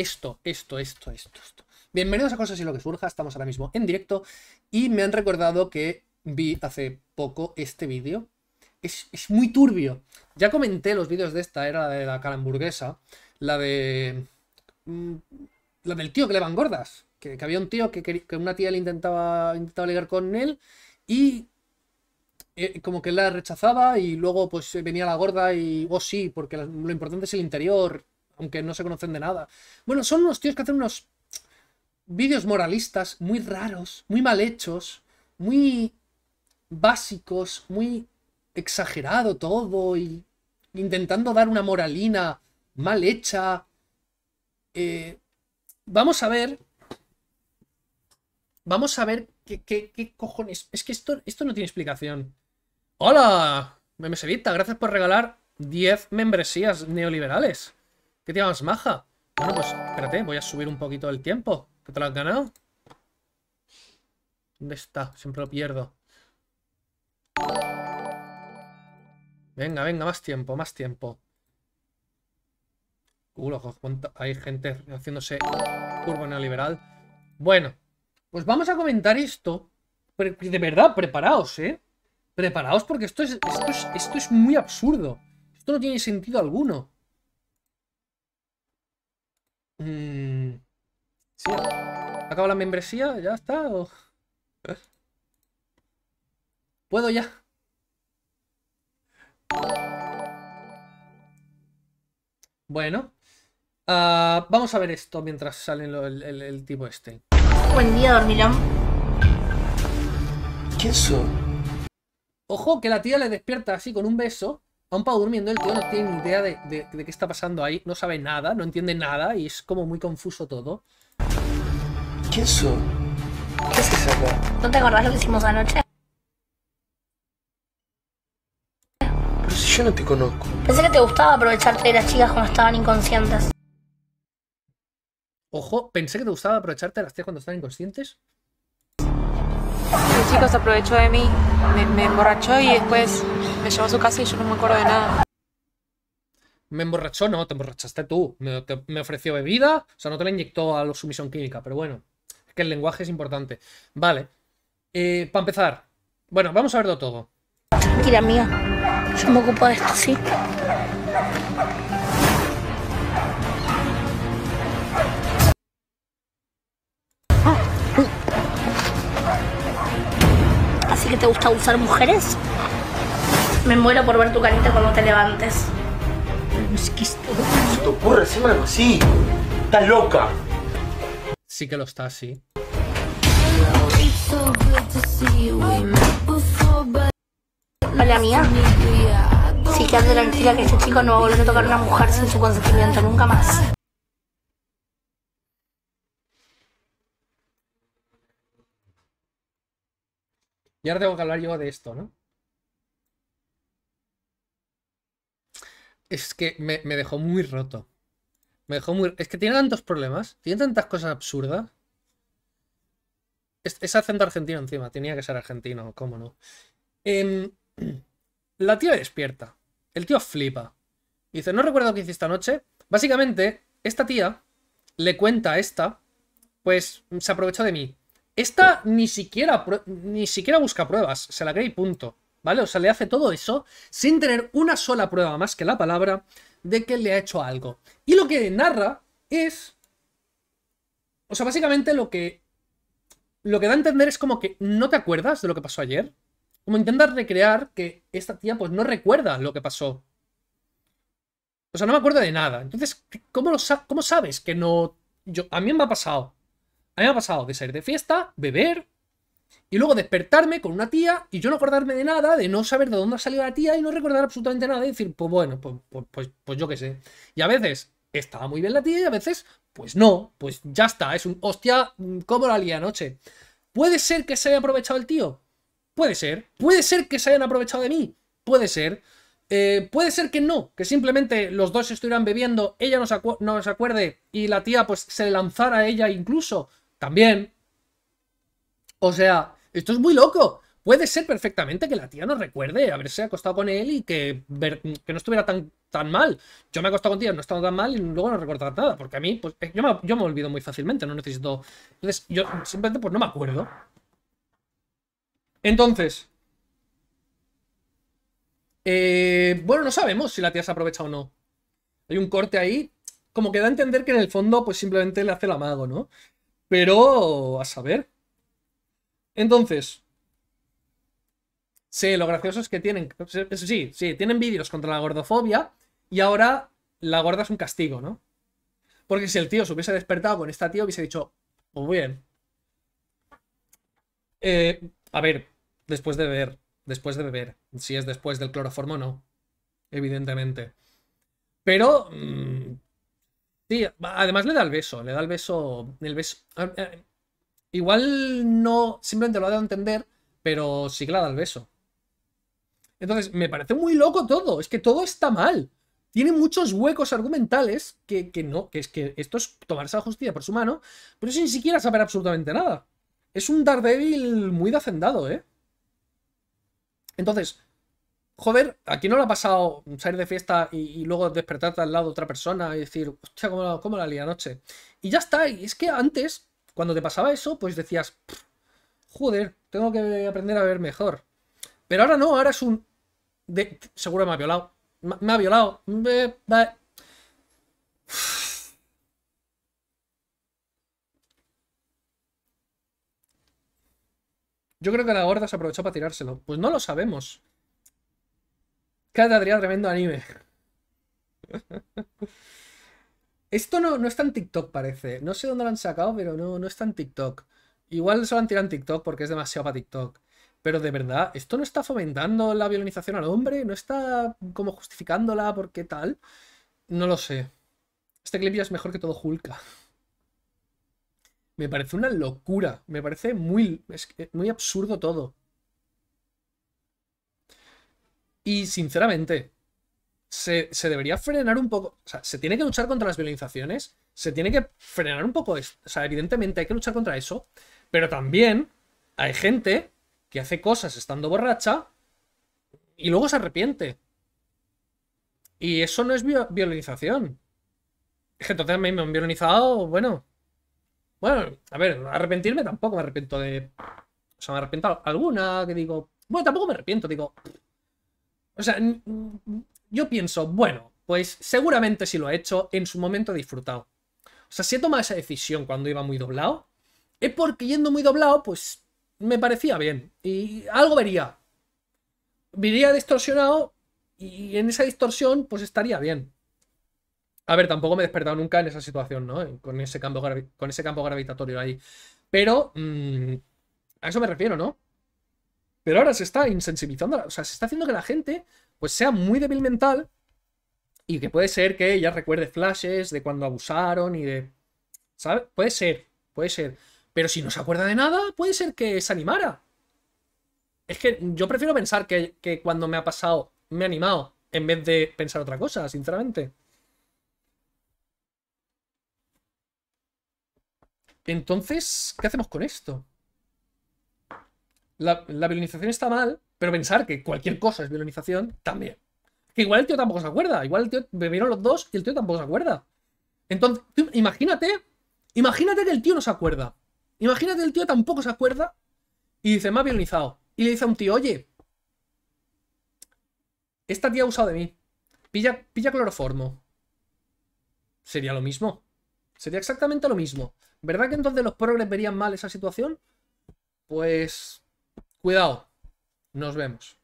esto, esto, esto, esto, Bienvenidos a Cosas y lo que surja, estamos ahora mismo en directo y me han recordado que vi hace poco este vídeo. Es, muy turbio. Ya comenté los vídeos de esta, era la de la hamburguesa, la de... Mm, la del tío que le van gordas. Que, había un tío que, que, una tía le intentaba, intentaba ligar con él y eh, como que la rechazaba y luego pues venía la gorda y, oh sí, porque lo importante es el interior aunque no se conocen de nada. Bueno, son unos tíos que hacen unos vídeos moralistas muy raros, muy mal hechos, muy básicos, muy exagerado todo y intentando dar una moralina mal hecha. Eh, vamos a ver. Vamos a ver qué, cojones. Es que esto, esto no tiene explicación. ¡Hola! Memesevita, gracias por regalar 10 membresías neoliberales. ¿Qué te más maja? Bueno, pues espérate, voy a subir un poquito el tiempo. ¿Qué te lo has ganado? ¿Dónde está? Siempre lo pierdo. Venga, venga, más tiempo, más tiempo. Uh, hay gente haciéndose curva neoliberal. Bueno, pues vamos a comentar esto. de verdad, preparaos, ¿eh? Preparaos porque esto es, esto es, esto es muy absurdo. Esto no tiene sentido alguno. Mmm sí. ¿Acaba la membresía? ¿Ya está? ¿Eh? ¿Puedo ya? Bueno. Ah, vamos a ver esto mientras sale el, tipo este. Buen día, ¿Qué es eso? Ojo, que la tía le despierta así con un beso un Pau durmiendo, el tío no tiene ni idea de, qué está pasando ahí. No sabe nada, no entiende nada y es como muy confuso todo. ¿Qué es eso? ¿Qué es eso ¿No te acordás lo que hicimos anoche? Pero si yo no te conozco. Pensé que te gustaba aprovecharte de las chicas cuando estaban inconscientes. Ojo, pensé que te gustaba aprovecharte de las chicas cuando estaban inconscientes. El chico se aprovechó de mí, me emborrachó y después llevó a su casa y yo no me acuerdo de nada. Me emborrachó, no, te emborrachaste tú. Me, ofreció bebida, o sea, no te la inyectó a la sumisión química, pero bueno, es que el lenguaje es importante. Vale, eh, para empezar, bueno, vamos a verlo todo. Tranquila, mía, yo me ocupo de esto, sí. Ah. Así que te gusta usar mujeres. Me muero por ver tu carita cuando te levantes. es que esto... ¿Se te ocurre hacerme algo ¡Estás loca! Sí que lo está, sí. Hola, mía. Sí, la tranquila que este chico no va a volver a tocar a una mujer sin su consentimiento nunca más. Y ahora tengo que hablar yo de esto, ¿no? Es que me, dejó muy roto. Me dejó muy... Es que tiene tantos problemas, tiene tantas cosas absurdas. Es, acento argentino encima, tenía que ser argentino, cómo no. Em, la tía despierta. El tío flipa. Dice, no recuerdo qué esta noche, Básicamente, esta tía le cuenta a esta, pues se aprovechó de mí. Esta ni siquiera, ni siquiera busca pruebas, se la cree y punto. ¿vale? O sea, le hace todo eso sin tener una sola prueba más que la palabra de que le ha hecho algo. Y lo que narra es... O sea, básicamente lo que... Lo que da a entender es como que no te acuerdas de lo que pasó ayer. Como intentas recrear que esta tía pues no recuerda lo que pasó. O sea, no me acuerdo de nada. Entonces, ¿cómo, lo cómo sabes que no... Yo, a mí me ha pasado. A mí me ha pasado de salir de fiesta, beber, y luego despertarme con una tía y yo no acordarme de nada, de no saber de dónde ha salido la tía y no recordar absolutamente nada y decir, pues bueno, pues, pues, pues, pues yo qué sé. Y a veces estaba muy bien la tía y a veces, pues no, pues ya está, es un hostia, mm, ¿cómo la lié anoche? ¿Puede ser que se haya aprovechado el tío? Puede ser. ¿Puede ser que se hayan aprovechado de mí? Puede ser. Eh, puede ser que no, que simplemente los dos estuvieran bebiendo, ella no se, no se acuerde y la tía pues se lanzara a ella incluso. También, o sea, esto es muy loco. Puede ser perfectamente que la tía no recuerde haberse acostado con él y que, que no estuviera tan, tan mal. Yo me he acostado con tía, no he estado tan mal y luego no recuerdo nada, porque a mí, pues eh, yo me, olvido muy fácilmente, no necesito... Entonces, yo simplemente pues no me acuerdo. Entonces... Eh, bueno, no sabemos si la tía se aprovecha o no. Hay un corte ahí, como que da a entender que en el fondo pues simplemente le hace el amago, ¿no? Pero a saber. Entonces, sí, lo gracioso es que tienen, sí, sí, tienen vídeos contra la gordofobia y ahora la gorda es un castigo, ¿no? Porque si el tío se hubiese despertado con esta tía, hubiese dicho, pues bien. Eh, a ver, después de beber, después de beber, si es después del cloroformo, no, evidentemente. Pero mm, Sí, además le da el beso, le da el beso, el beso. Ah, eh, Igual no, simplemente lo ha dado a entender, pero sí que el beso. Entonces, me parece muy loco todo. Es que todo está mal. Tiene muchos huecos argumentales que, no, que es que esto es tomarse la justicia por su mano, pero sin siquiera saber absolutamente nada. Es un Daredevil muy de hacendado, ¿eh? Entonces, joder, aquí no le ha pasado salir de fiesta y, luego despertarte al lado de otra persona y decir, hostia, cómo la, cómo la anoche? Y ya está, y es que antes cuando te pasaba eso, pues decías, joder, tengo que aprender a ver mejor. Pero ahora no, ahora es un... Seguro me ha violado. Me, ha violado. Yo creo que la gorda se aprovechó para tirárselo. Pues no lo sabemos. Cada día tremendo anime. Esto no, no está en TikTok, parece. No sé dónde lo han sacado, pero no, no está en TikTok. Igual se lo han tirado en TikTok porque es demasiado para TikTok. Pero de verdad, ¿esto no está fomentando la violinización al hombre? ¿No está como justificándola qué tal? No lo sé. Este clip ya es mejor que todo Hulka. Me parece una locura. Me parece muy, muy absurdo todo. Y sinceramente, se, debería frenar un poco, o sea, se tiene que luchar contra las violinizaciones, se tiene que frenar un poco, o sea, evidentemente hay que luchar contra eso, pero también hay gente que hace cosas estando borracha y luego se arrepiente. Y eso no es violinización. Gente, entonces me han violinizado, bueno. Bueno, a ver, arrepentirme tampoco me arrepiento de. O sea, me arrepiento alguna que digo. Bueno, tampoco me arrepiento, digo. O sea, yo pienso, bueno, pues seguramente si lo ha hecho, en su momento he disfrutado. O sea, si he tomado esa decisión cuando iba muy doblado, es porque yendo muy doblado, pues me parecía bien. Y algo vería. Vería distorsionado y en esa distorsión, pues estaría bien. A ver, tampoco me he despertado nunca en esa situación, ¿no? Con ese campo, con ese campo gravitatorio ahí. Pero... Mm, a eso me refiero, ¿no? Pero ahora se está insensibilizando, o sea, se está haciendo que la gente pues sea muy débil mental y que puede ser que ella recuerde flashes de cuando abusaron y de... ¿Sabes? Puede ser, puede ser. Pero si no se acuerda de nada, puede ser que se animara. Es que yo prefiero pensar que, cuando me ha pasado me ha animado en vez de pensar otra cosa, sinceramente. Entonces, ¿qué hacemos con esto? La, la está mal, pero pensar que cualquier cosa es violinización también. Que igual el tío tampoco se acuerda. Igual el tío bebieron los dos y el tío tampoco se acuerda. Entonces, imagínate, imagínate que el tío no se acuerda. Imagínate que el tío tampoco se acuerda y dice, me ha violinizado. Y le dice a un tío, oye, esta tía ha usado de mí. Pilla, pilla cloroformo. Sería lo mismo. Sería exactamente lo mismo. ¿Verdad que entonces los progres verían mal esa situación? Pues cuidado, nos vemos.